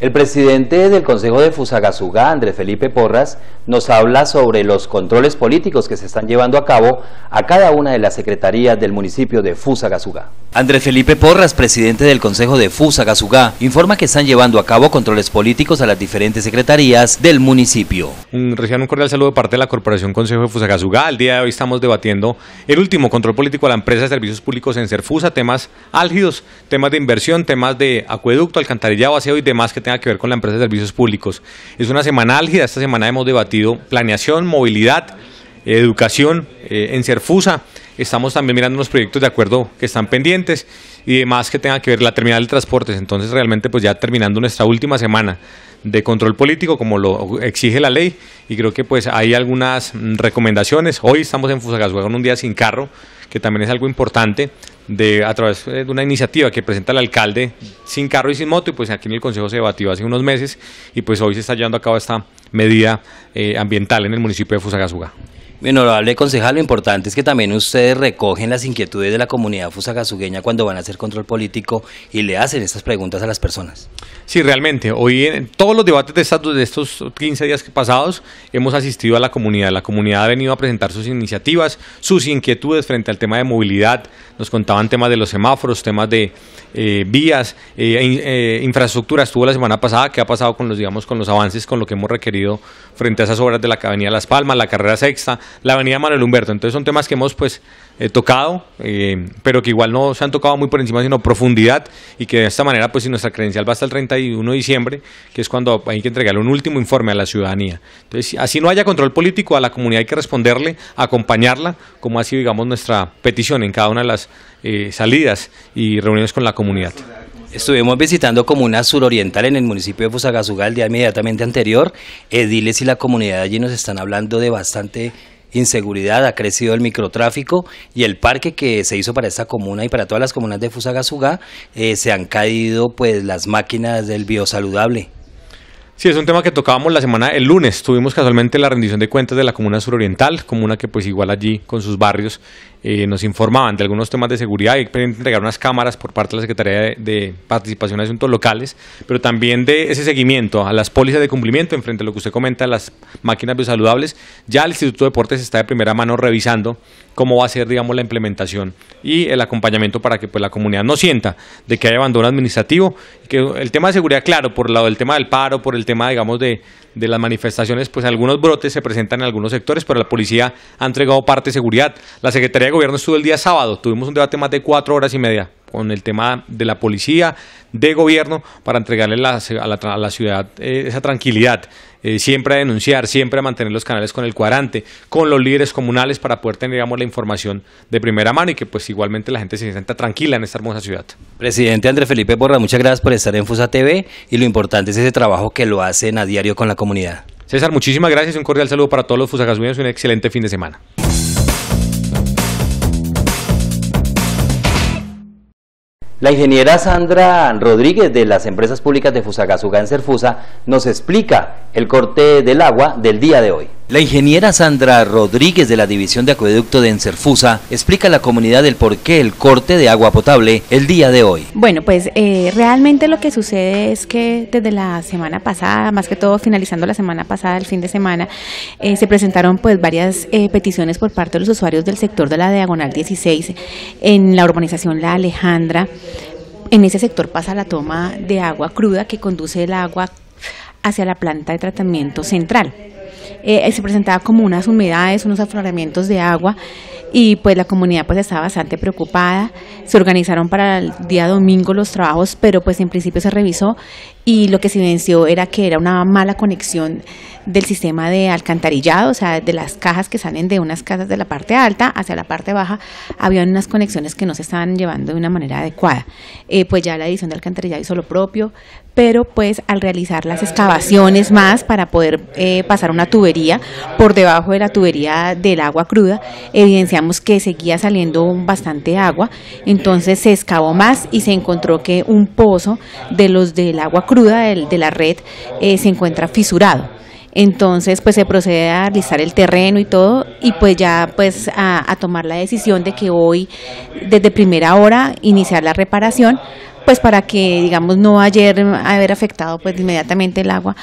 El presidente del Consejo de Fusagasugá, Andrés Felipe Porras, nos habla sobre los controles políticos que se están llevando a cabo a cada una de las secretarías del municipio de Fusagasugá. Andrés Felipe Porras, presidente del Consejo de Fusagasugá, informa que están llevando a cabo controles políticos a las diferentes secretarías del municipio. Mm, Recién un cordial saludo de parte de la Corporación Consejo de Fusagasugá. El día de hoy estamos debatiendo el último control político a la empresa de servicios públicos en Serfusa, temas álgidos, temas de inversión, temas de acueducto, alcantarillado, aseo y demás que que ver con la empresa de servicios públicos. Es una semana álgida, esta semana hemos debatido planeación, movilidad, educación eh, en Cerfusa. Estamos también mirando unos proyectos de acuerdo que están pendientes y demás que tenga que ver la terminal de transportes. Entonces, realmente, pues ya terminando nuestra última semana de control político, como lo exige la ley, y creo que pues hay algunas mm, recomendaciones. Hoy estamos en Fusagasugá con un día sin carro que también es algo importante, de, a través eh, de una iniciativa que presenta el alcalde sin carro y sin moto, y pues aquí en el Consejo se debatió hace unos meses, y pues hoy se está llevando a cabo esta medida eh, ambiental en el municipio de Fusagasugá. Bien, honorable concejal, lo importante es que también ustedes recogen las inquietudes de la comunidad fusagasugueña cuando van a hacer control político y le hacen estas preguntas a las personas. Sí, realmente. Hoy en todos los debates de, estos, de estos 15 días pasados hemos asistido a la comunidad. La comunidad ha venido a presentar sus iniciativas, sus inquietudes frente al tema de movilidad, nos contaban temas de los semáforos, temas de eh, vías, eh, eh Estuvo la semana pasada, ¿qué ha pasado con los, digamos, con los avances, con lo que hemos requerido frente a esas obras de la Avenida Las Palmas, la carrera sexta, la Avenida Manuel Humberto? Entonces son temas que hemos pues eh, tocado, pero que igual no se han tocado muy por encima, sino profundidad y que de esta manera, pues si nuestra credencial va hasta el 31 de diciembre, que es cuando hay que entregarle un último informe a la ciudadanía. Entonces, así no haya control político, a la comunidad hay que responderle, acompañarla, como ha sido, digamos, nuestra petición en cada una de las eh, salidas y reuniones con la comunidad. Estuvimos visitando Comuna Suroriental en el municipio de Fusagasugá el día inmediatamente anterior. Ediles y la comunidad allí nos están hablando de bastante inseguridad, ha crecido el microtráfico y el parque que se hizo para esta comuna y para todas las comunas de Fusagasugá eh, se han caído pues las máquinas del biosaludable. Sí, es un tema que tocábamos la semana, el lunes tuvimos casualmente la rendición de cuentas de la comuna suroriental, comuna que pues igual allí con sus barrios eh, nos informaban de algunos temas de seguridad y entregar unas cámaras por parte de la Secretaría de, Participación en Asuntos Locales, pero también de ese seguimiento a las pólizas de cumplimiento en frente a lo que usted comenta, las máquinas biosaludables. Ya el Instituto de Deportes está de primera mano revisando cómo va a ser, digamos, la implementación y el acompañamiento para que pues, la comunidad no sienta de que hay abandono administrativo. Que el tema de seguridad, claro, por el lado del tema del paro, por el tema, digamos, de, de las manifestaciones, pues algunos brotes se presentan en algunos sectores, pero la policía ha entregado parte de seguridad. La Secretaría de Gobierno estuvo el día sábado, tuvimos un debate más de cuatro horas y media con el tema de la policía, de gobierno, para entregarle a, la, ciudad eh, esa tranquilidad. Eh, siempre a denunciar, siempre a mantener los canales con el cuadrante, con los líderes comunales para poder tener la información de primera mano y que pues igualmente la gente se sienta tranquila en esta hermosa ciudad. Presidente Andrés Felipe Borra, muchas gracias por estar en FUSA TV y lo importante es ese trabajo que lo hacen a diario con la comunidad. César, muchísimas gracias y un cordial saludo para todos los fusagasuños y un excelente fin de semana. La ingeniera Sandra Rodríguez de las empresas públicas de Fusagasugá en Serfusa nos explica el corte del agua del día de hoy. La ingeniera Sandra Rodríguez de la División de Acueducto de Encerfusa explica a la comunidad el porqué el corte de agua potable el día de hoy. Bueno, pues eh, realmente lo que sucede es que desde la semana pasada, más que todo finalizando la semana pasada, el fin de semana, eh, se presentaron pues varias eh, peticiones por parte de los usuarios del sector de la Diagonal 16 en la urbanización La Alejandra. En ese sector pasa la toma de agua cruda que conduce el agua hacia la planta de tratamiento central. Eh, se presentaba como unas humedades, unos afloramientos de agua y pues la comunidad pues estaba bastante preocupada. Se organizaron para el día domingo los trabajos, pero pues en principio se revisó y lo que se evidenció era que era una mala conexión del sistema de alcantarillado, o sea, de las cajas que salen de unas casas de la parte alta hacia la parte baja, había unas conexiones que no se estaban llevando de una manera adecuada. Eh, pues ya la edición de alcantarillado hizo lo propio, pero pues al realizar las excavaciones más para poder eh, pasar una tubería por debajo de la tubería del agua cruda, evidenciamos que seguía saliendo bastante agua, entonces se excavó más y se encontró que un pozo de los del agua cruda de, la red eh, se encuentra fisurado. Entonces, pues se procede a listar el terreno y todo, y pues ya pues a, tomar la decisión de que hoy, desde primera hora, iniciar la reparación pues para que, digamos, no ayer haber afectado pues inmediatamente el agua,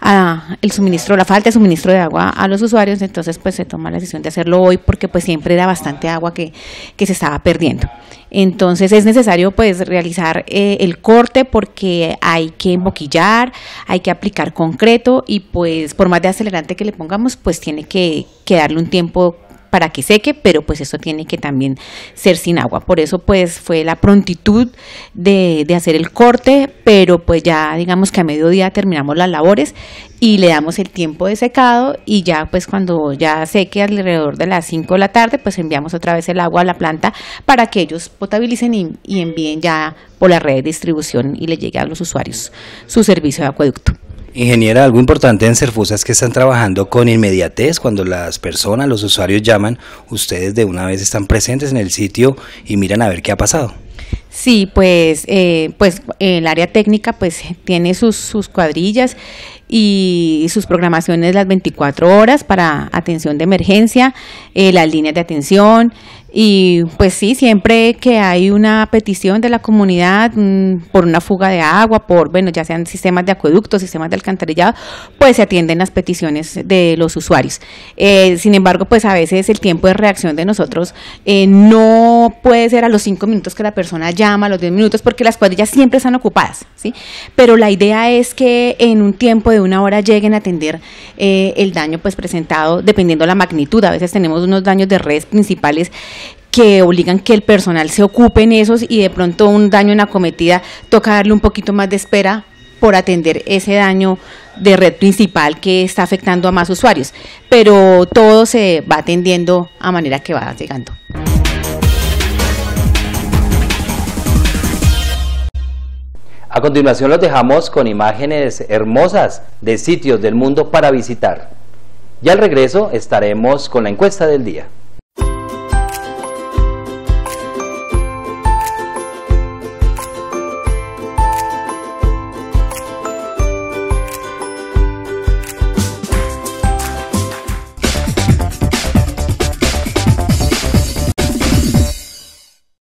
a el suministro, la falta de suministro de agua a los usuarios, entonces pues se toma la decisión de hacerlo hoy porque pues siempre era bastante agua que, que se estaba perdiendo. Entonces es necesario pues realizar eh, el corte porque hay que emboquillar, hay que aplicar concreto y pues por más de acelerante que le pongamos pues tiene que, quedarle un tiempo para que seque, pero pues eso tiene que también ser sin agua. Por eso pues fue la prontitud de, de hacer el corte, pero pues ya digamos que a mediodía terminamos las labores y le damos el tiempo de secado y ya pues cuando ya seque alrededor de las 5 de la tarde pues enviamos otra vez el agua a la planta para que ellos potabilicen y, y envíen ya por la red de distribución y le llegue a los usuarios su servicio de acueducto. Ingeniera, algo importante en Cerfusa es que están trabajando con inmediatez. Cuando las personas, los usuarios llaman, ustedes de una vez están presentes en el sitio y miran a ver qué ha pasado. Sí, pues, eh, pues el área técnica pues tiene sus, cuadrillas y sus programaciones las 24 horas para atención de emergencia, eh, las líneas de atención, y pues sí, siempre que hay una petición de la comunidad mm, por una fuga de agua, por, bueno, ya sean sistemas de acueductos, sistemas de alcantarillado, pues se atienden las peticiones de los usuarios. Eh, sin embargo, pues a veces el tiempo de reacción de nosotros eh, no puede ser a los cinco minutos que la persona llama, a los diez minutos, porque las cuadrillas siempre están ocupadas, ¿sí? Pero la idea es que en un tiempo de una hora lleguen a atender eh, el daño pues presentado, dependiendo la magnitud. A veces tenemos unos daños de redes principales que obligan que el personal se ocupe en esos y de pronto un daño en acometida toca darle un poquito más de espera por atender ese daño de red principal que está afectando a más usuarios. Pero todo se va atendiendo a manera que va llegando. A continuación los dejamos con imágenes hermosas de sitios del mundo para visitar. Y al regreso estaremos con la encuesta del día.